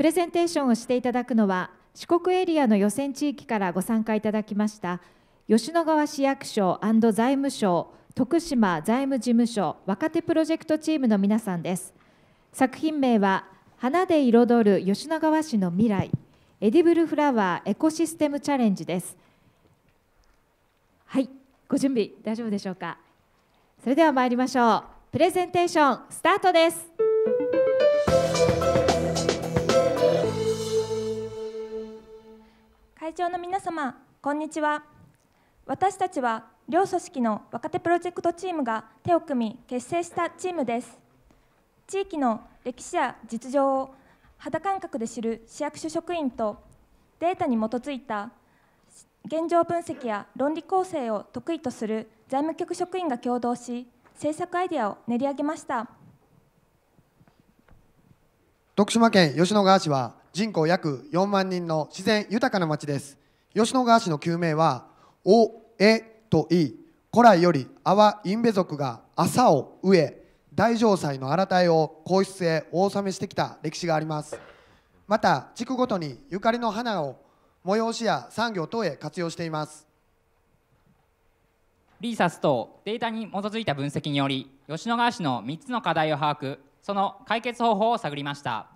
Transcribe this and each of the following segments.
プレゼンテーションをしていただくのは四国エリアの予選地域からご参加いただきました吉野川市役所財務省徳島財務事務所若手プロジェクトチームの皆さんです作品名は花で彩る吉野川市の未来エディブルフラワーエコシステムチャレンジですはいご準備大丈夫でしょうかそれでは参りましょうプレゼンテーションスタートです会長の皆様こんにちは私たちは両組織の若手プロジェクトチームが手を組み結成したチームです地域の歴史や実情を肌感覚で知る市役所職員とデータに基づいた現状分析や論理構成を得意とする財務局職員が共同し政策アイデアを練り上げました徳島県吉野川市は人口約4万人の自然豊かな町です吉野川市の旧名は「おえ」と「い」古来より阿波インベ族が朝を植え大城祭の新たいを皇室へお納めしてきた歴史がありますまた地区ごとにゆかりの花を催しや産業等へ活用していますリーサス等データに基づいた分析により吉野川市の3つの課題を把握その解決方法を探りました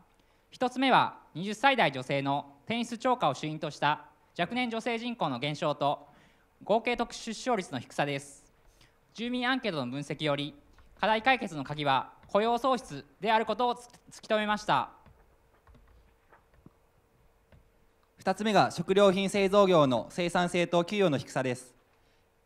1つ目は20歳代女性の転出超過を主因とした若年女性人口の減少と合計特殊出生率の低さです住民アンケートの分析より課題解決の鍵は雇用創出であることを突き止めました2つ目が食料品製造業の生産性と給与の低さです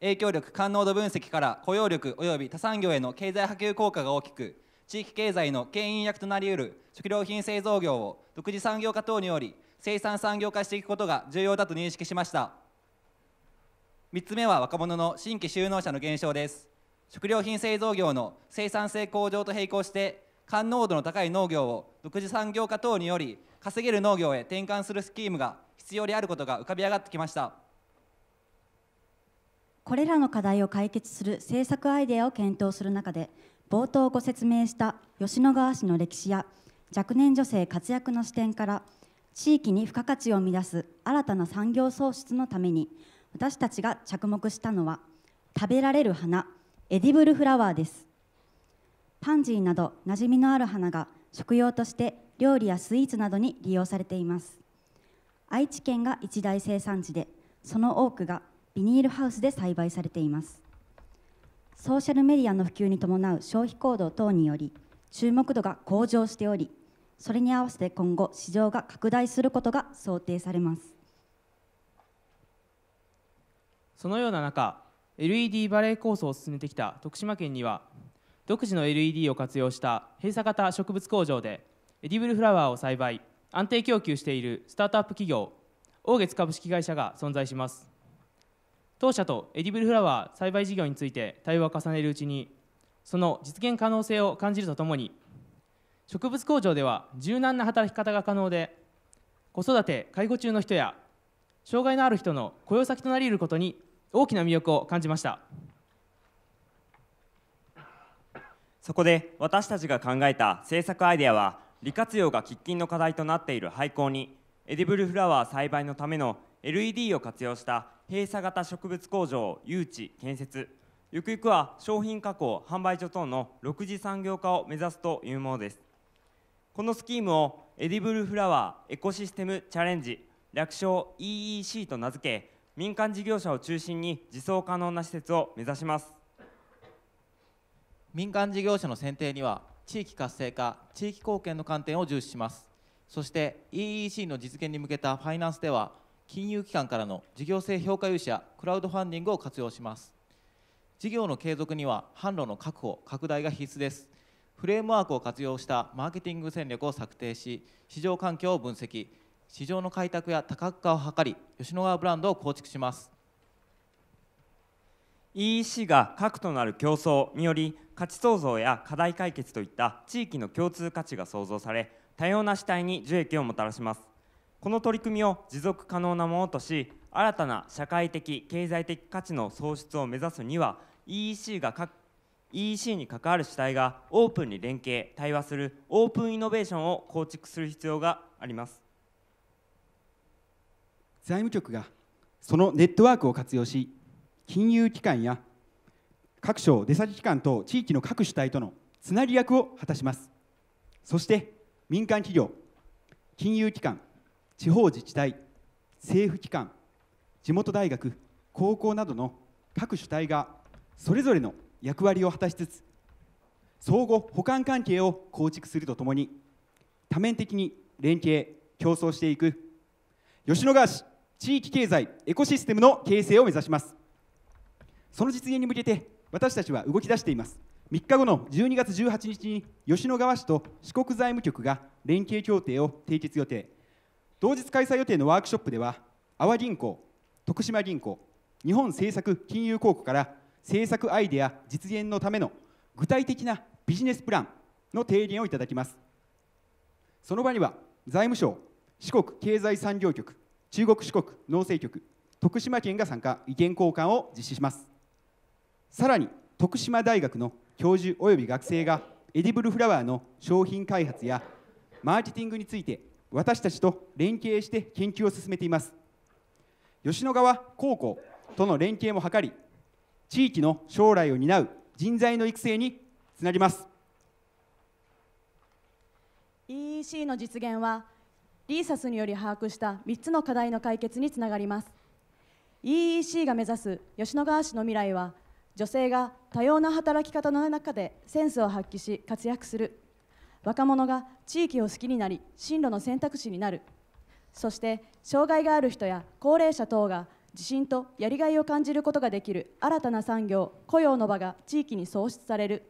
影響力感濃度分析から雇用力及び他産業への経済波及効果が大きく地域経済の牽引役となりうる食料品製造業を独自産業化等により生産産業化していくことが重要だと認識しました3つ目は若者の新規就農者の減少です食料品製造業の生産性向上と並行して感濃度の高い農業を独自産業化等により稼げる農業へ転換するスキームが必要であることが浮かび上がってきましたこれらの課題を解決する政策アイデアを検討する中で冒頭ご説明した吉野川市の歴史や若年女性活躍の視点から地域に付加価値を生み出す新たな産業創出のために私たちが着目したのは食べられる花エディブルフラワーですパンジーなど馴染みのある花が食用として料理やスイーツなどに利用されています愛知県が一大生産地でその多くがビニールハウスで栽培されていますソーシャルメディアの普及に伴う消費行動等により注目度が向上しておりそれに合わせて今後市場が拡大することが想定されますそのような中 LED バレー構想を進めてきた徳島県には独自の LED を活用した閉鎖型植物工場でエディブルフラワーを栽培安定供給しているスタートアップ企業大月株式会社が存在します当社とエディブルフラワー栽培事業について対話を重ねるうちにその実現可能性を感じるとともに植物工場では柔軟な働き方が可能で子育て介護中の人や障害のある人の雇用先となり得ることに大きな魅力を感じましたそこで私たちが考えた政策アイデアは利活用が喫緊の課題となっている廃校にエディブルフラワー栽培のための LED を活用した閉鎖型植物工場誘致建設ゆくゆくは商品加工販売所等の6次産業化を目指すというものですこのスキームをエディブルフラワーエコシステムチャレンジ略称 EEC と名付け民間事業者を中心に自走可能な施設を目指します民間事業者の選定には地域活性化地域貢献の観点を重視しますそして EEC の実現に向けたファイナンスでは金融機関からの事業性評価融資やクラウドファンディングを活用します事業の継続には販路の確保拡大が必須ですフレームワークを活用したマーケティング戦略を策定し市場環境を分析市場の開拓や多角化を図り吉野川ブランドを構築します EEC が核となる競争により価値創造や課題解決といった地域の共通価値が創造され多様な主体に受益をもたらしますこの取り組みを持続可能なものとし新たな社会的経済的価値の創出を目指すには EEC, が EEC に関わる主体がオープンに連携対話するオープンイノベーションを構築する必要があります財務局がそのネットワークを活用し金融機関や各省出先機関と地域の各主体とのつなぎ役を果たしますそして民間企業金融機関地方自治体政府機関地元大学高校などの各主体がそれぞれの役割を果たしつつ相互補完関係を構築するとともに多面的に連携競争していく吉野川市地域経済エコシステムの形成を目指しますその実現に向けて私たちは動き出しています3日後の12月18日に吉野川市と四国財務局が連携協定を締結予定同日開催予定のワークショップでは阿波銀行徳島銀行日本政策金融公庫から政策アイデア実現のための具体的なビジネスプランの提言をいただきますその場には財務省四国経済産業局中国四国農政局徳島県が参加意見交換を実施しますさらに徳島大学の教授及び学生がエディブルフラワーの商品開発やマーケティングについて私たちと連携して研究を進めています吉野川高校との連携も図り地域の将来を担う人材の育成につなぎます EEC の実現はリーサスにより把握した3つの課題の解決につながります EEC が目指す吉野川市の未来は女性が多様な働き方の中でセンスを発揮し活躍する若者が地域を好きになり進路の選択肢になるそして障害がある人や高齢者等が自信とやりがいを感じることができる新たな産業雇用の場が地域に創出される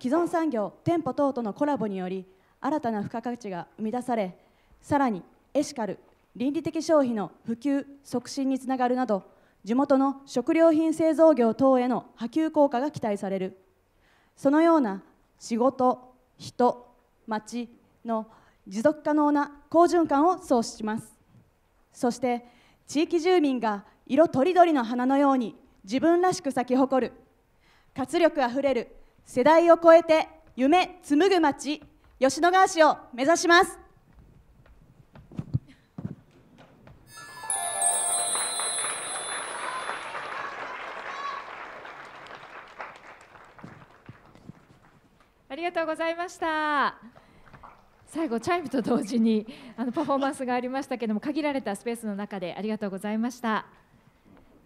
既存産業店舗等とのコラボにより新たな付加価値が生み出されさらにエシカル倫理的消費の普及促進につながるなど地元の食料品製造業等への波及効果が期待されるそのような仕事人町の持続可能な好循環を創始しますそして地域住民が色とりどりの花のように自分らしく咲き誇る活力あふれる世代を超えて夢紡ぐ町吉野川市を目指しますありがとうございました最後チャイムと同時にあのパフォーマンスがありましたけども限られたスペースの中でありがとうございました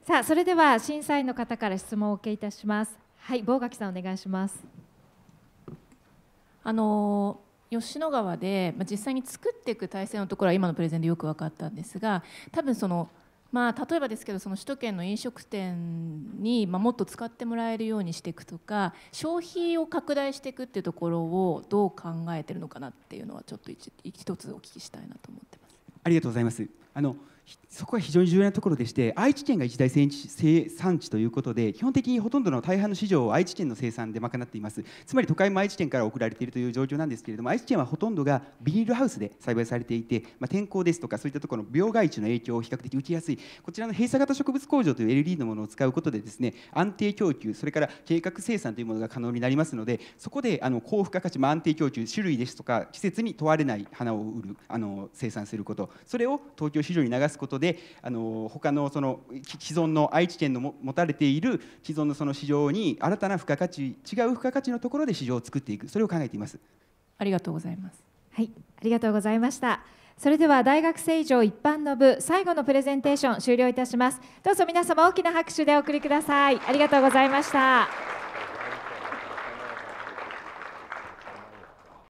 さあそれでは審査員の方から質問をお受けいたしますはい坊垣さんお願いしますあの吉野川で、まあ、実際に作っていく体制のところは今のプレゼンでよく分かったんですが多分そのまあ、例えばですけどその首都圏の飲食店に、まもっと使ってもらえるようにしていくとか消費を拡大していくっていうところをどう考えてるのかなっていうのはちょっと一つお聞きしたいなと思ってます。ありがとうございますあのそこは非常に重要なところでして愛知県が一大生産地ということで基本的にほとんどの大半の市場を愛知県の生産で賄っていますつまり都会も愛知県から送られているという状況なんですけれども愛知県はほとんどがビニールハウスで栽培されていて、まあ、天候ですとかそういったところの病害虫の影響を比較的受けやすいこちらの閉鎖型植物工場という LD のものを使うことでですね安定供給それから計画生産というものが可能になりますのでそこであの高付加価値、まあ、安定供給種類ですとか季節に問われない花を売るあの生産することそれを東京市場に流すすことであの他のその既存の愛知県の持たれている既存のその市場に新たな付加価値違う付加価値のところで市場を作っていくそれを考えていますありがとうございますはいありがとうございましたそれでは大学生以上一般の部最後のプレゼンテーション終了いたしますどうぞ皆様大きな拍手でお送りくださいありがとうございました